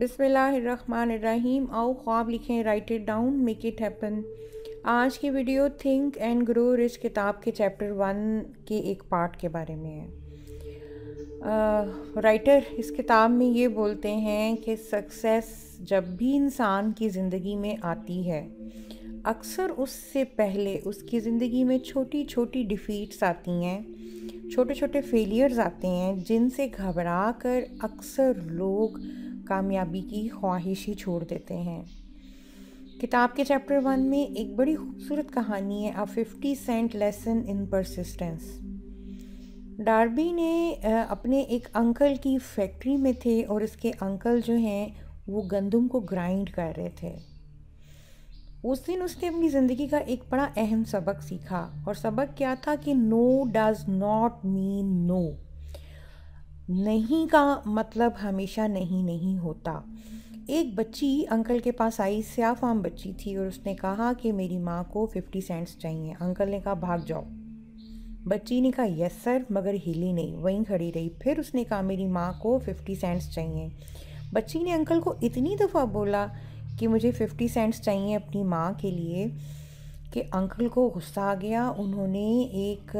बिसमीम आओ ख्वाब लिखें write it down make it happen आज की video think and grow rich किताब के चैप्टर वन के एक पार्ट के बारे में है राइटर इस किताब में ये बोलते हैं कि सक्सेस जब भी इंसान की ज़िंदगी में आती है अक्सर उससे पहले उसकी ज़िंदगी में छोटी छोटी डिफ़ीट्स आती हैं छोटे छोटे फेलियर्स आते हैं जिनसे घबरा कर अक्सर लोग कामयाबी की ख्वाहिश ही छोड़ देते हैं किताब के चैप्टर वन में एक बड़ी खूबसूरत कहानी है a fifty cent lesson in persistence Darby ने अपने एक अंकल की फैक्ट्री में थे और इसके अंकल जो हैं वो गंदम को ग्राइंड कर रहे थे उस दिन उसने अपनी ज़िंदगी का एक बड़ा अहम सबक सीखा और सबक क्या था कि no does not mean no नहीं का मतलब हमेशा नहीं नहीं होता एक बच्ची अंकल के पास आई स्याफाम बच्ची थी और उसने कहा कि मेरी माँ को फिफ्टी सेंट्स चाहिए अंकल ने कहा भाग जाओ बच्ची ने कहा यस सर मगर हिली नहीं वहीं खड़ी रही फिर उसने कहा मेरी माँ को फिफ्टी सेंट्स चाहिए बच्ची ने अंकल को इतनी दफ़ा बोला कि मुझे फिफ्टी सेंट्स चाहिए अपनी माँ के लिए कि अंकल को गुस्सा आ गया उन्होंने एक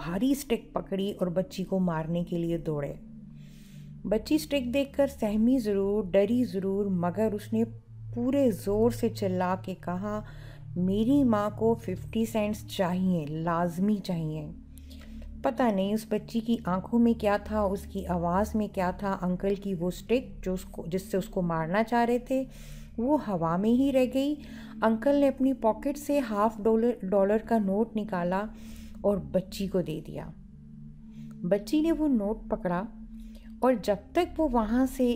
भारी स्टिक पकड़ी और बच्ची को मारने के लिए दौड़े बच्ची स्टिक देखकर सहमी ज़रूर डरी ज़रूर मगर उसने पूरे ज़ोर से चिल्ला के कहा मेरी माँ को फिफ्टी सेंट्स चाहिए लाजमी चाहिए पता नहीं उस बच्ची की आंखों में क्या था उसकी आवाज़ में क्या था अंकल की वो स्टिक जो उसको जिससे उसको मारना चाह रहे थे वो हवा में ही रह गई अंकल ने अपनी पॉकेट से हाफ डॉलर डॉलर का नोट निकाला और बच्ची को दे दिया बच्ची ने वो नोट पकड़ा और जब तक वो वहाँ से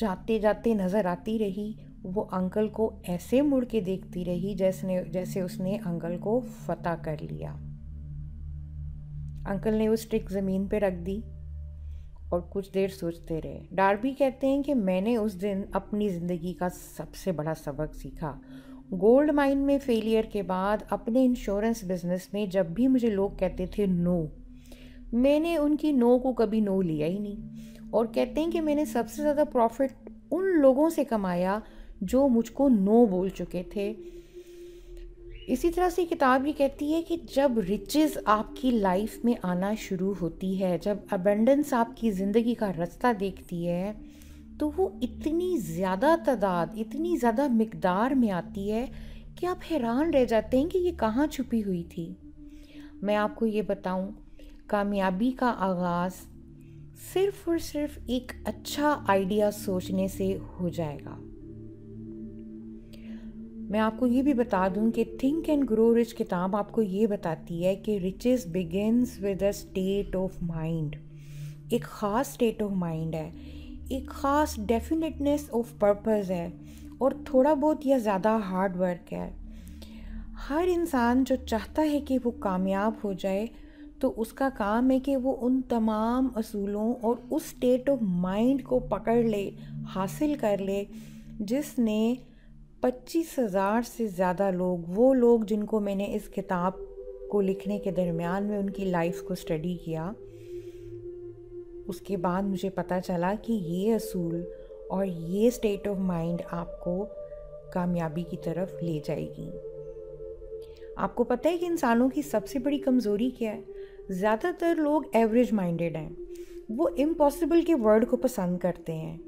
जाते जाते नज़र आती रही वो अंकल को ऐसे मुड़ के देखती रही जैसे जैसे उसने अंकल को फतह कर लिया अंकल ने उस ट्रिक ज़मीन पे रख दी और कुछ देर सोचते रहे डार्बी कहते हैं कि मैंने उस दिन अपनी ज़िंदगी का सबसे बड़ा सबक सीखा गोल्ड माइन में फेलियर के बाद अपने इंश्योरेंस बिजनेस में जब भी मुझे लोग कहते थे नो मैंने उनकी नो को कभी नो लिया ही नहीं और कहते हैं कि मैंने सबसे ज़्यादा प्रॉफिट उन लोगों से कमाया जो मुझको नो बोल चुके थे इसी तरह से किताब ये कहती है कि जब रिचेस आपकी लाइफ में आना शुरू होती है जब अबेंडेंस आपकी ज़िंदगी का रास्ता देखती है तो वो इतनी ज़्यादा तादाद इतनी ज़्यादा मकदार में आती है कि आप हैरान रह जाते हैं कि ये कहाँ छुपी हुई थी मैं आपको ये बताऊँ कामयाबी का आगाज़ सिर्फ और सिर्फ एक अच्छा आइडिया सोचने से हो जाएगा मैं आपको ये भी बता दूं कि थिंक एंड ग्रो रिच किताब आपको ये बताती है कि riches begins with a state of mind एक ख़ास स्टेट ऑफ माइंड है एक ख़ास डेफिनेटनेस ऑफ पर्पज़ है और थोड़ा बहुत यह ज़्यादा हार्ड वर्क है हर इंसान जो चाहता है कि वो कामयाब हो जाए तो उसका काम है कि वो उन तमाम असूलों और उस स्टेट ऑफ माइंड को पकड़ ले हासिल कर ले जिसने पच्चीस हज़ार से ज़्यादा लोग वो लोग जिनको मैंने इस किताब को लिखने के दरमियान में उनकी लाइफ को स्टडी किया उसके बाद मुझे पता चला कि ये असूल और ये स्टेट ऑफ माइंड आपको कामयाबी की तरफ ले जाएगी आपको पता है कि इंसानों की सबसे बड़ी कमज़ोरी क्या है ज़्यादातर लोग एवरेज माइंडेड हैं वो इम्पॉसिबल के वर्ड को पसंद करते हैं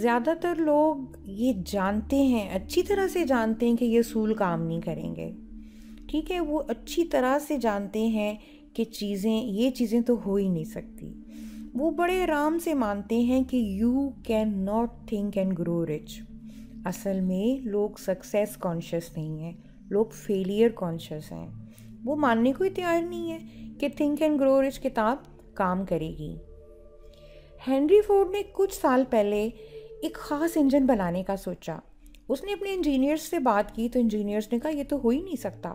ज़्यादातर लोग ये जानते हैं अच्छी तरह से जानते हैं कि ये असूल काम नहीं करेंगे ठीक है वो अच्छी तरह से जानते हैं कि चीज़ें ये चीज़ें तो हो ही नहीं सकती वो बड़े आराम से मानते हैं कि you can not think and grow rich असल में लोग सक्सेस कॉन्शियस नहीं हैं लोग फेलियर कॉन्शियस हैं वो मानने को ही तैयार नहीं है कि थिंक एंड ग्रो रिच किताब काम करेगी हेनरी फोर्ड ने कुछ साल पहले एक ख़ास इंजन बनाने का सोचा उसने अपने इंजीनियर्स से बात की तो इंजीनियर्स ने कहा ये तो हो ही नहीं सकता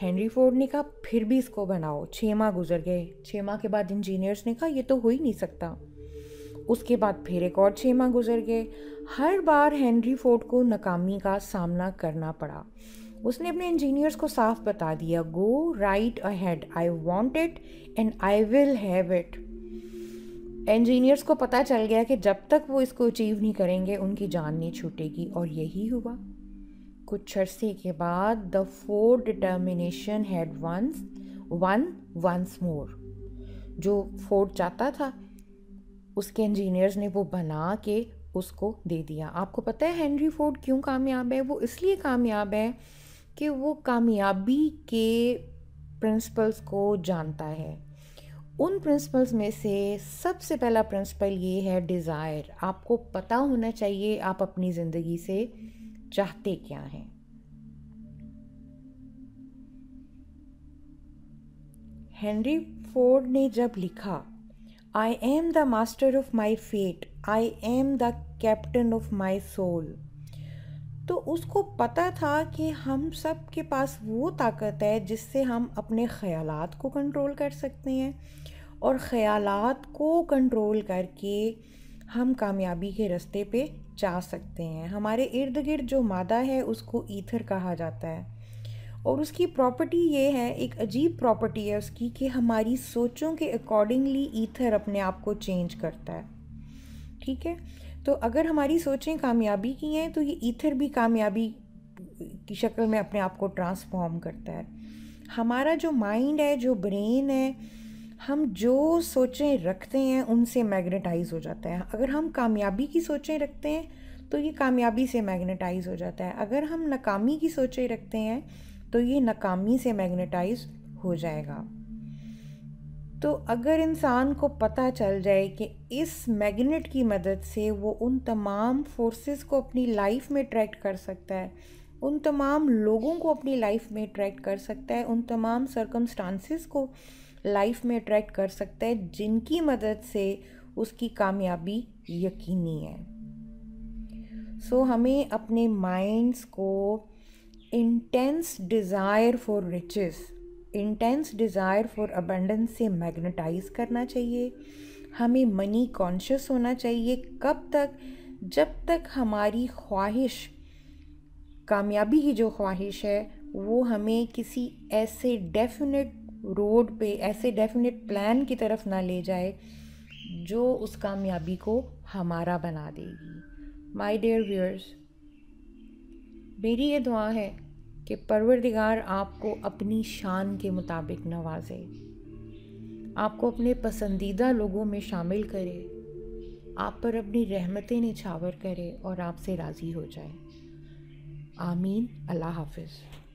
हेनरी फोर्ड ने कहा फिर भी इसको बनाओ छः माह गुजर गए छः माह के बाद इंजीनियर्स ने कहा ये तो हो ही नहीं सकता उसके बाद फिर एक और छः माह गुजर गए हर बार हेनरी फोर्ड को नाकामी का सामना करना पड़ा उसने अपने इंजीनियर्स को साफ बता दिया go right ahead I want it and I will have it engineers को पता चल गया कि जब तक वो इसको अचीव नहीं करेंगे उनकी जान नहीं छूटेगी और यही हुआ कुछ अरसे के बाद the Ford determination had once won once more जो फोर्ड चाहता था उसके इंजीनियर्स ने वो बना के उसको दे दिया आपको पता है हेनरी फोर्ड क्यों कामयाब है वो इसलिए कामयाब है कि वो कामयाबी के प्रिंसिपल्स को जानता है उन प्रिंसिपल्स में से सबसे पहला प्रिंसिपल ये है डिज़ायर आपको पता होना चाहिए आप अपनी ज़िंदगी से चाहते क्या हैं हेनरी फोर्ड ने जब लिखा I am the master of my fate I am the captain of my soul तो उसको पता था कि हम सब के पास वो ताकत है जिससे हम अपने ख्याल को कंट्रोल कर सकते हैं और ख्याल को कंट्रोल करके हम कामयाबी के रास्ते पे जा सकते हैं हमारे इर्द गिर्द जो मादा है उसको ईथर कहा जाता है और उसकी प्रॉपर्टी ये है एक अजीब प्रॉपर्टी है उसकी कि हमारी सोचों के अकॉर्डिंगली ईथर अपने आप को चेंज करता है ठीक है तो अगर हमारी सोचें कामयाबी की हैं तो ये ईथर भी कामयाबी की शक्ल में अपने आप को ट्रांसफॉर्म करता है हमारा जो माइंड है जो ब्रेन है हम जो सोचें रखते हैं उनसे मैग्नेटाइज हो जाता है अगर हम कामयाबी की सोचें रखते हैं तो ये कामयाबी से मैग्नेटाइज हो जाता है अगर हम नाकामी की सोचें रखते हैं तो ये नाकामी से मैग्नेटाइज हो जाएगा तो अगर इंसान को पता चल जाए कि इस मैग्नेट की मदद से वो उन तमाम फोर्सेस को अपनी लाइफ में अट्रैक्ट कर सकता है उन तमाम लोगों को अपनी लाइफ में अट्रैक्ट कर सकता है उन तमाम सरकमस्टांसिस को लाइफ में अट्रैक्ट कर सकता है जिनकी मदद से उसकी कामयाबी यकीनी है सो so, हमें अपने माइंड्स को intense desire for riches intense desire for abundance से मैग्नेटाइज करना चाहिए हमें मनी कॉन्शियस होना चाहिए कब तक जब तक हमारी ख्वाहिश कामयाबी की जो ख्वाहिश है वो हमें किसी ऐसे डेफिनेट रोड पे ऐसे डेफिनेट प्लान की तरफ ना ले जाए जो उस कामयाबी को हमारा बना देगी माय डियर व्यूअर्स मेरी ये दुआ है कि परवरदिगार आपको अपनी शान के मुताबिक नवाजे आपको अपने पसंदीदा लोगों में शामिल करे आप पर अपनी रहमतें निछावर करे और आपसे राज़ी हो जाए आमीन अल्लाह हाफिज़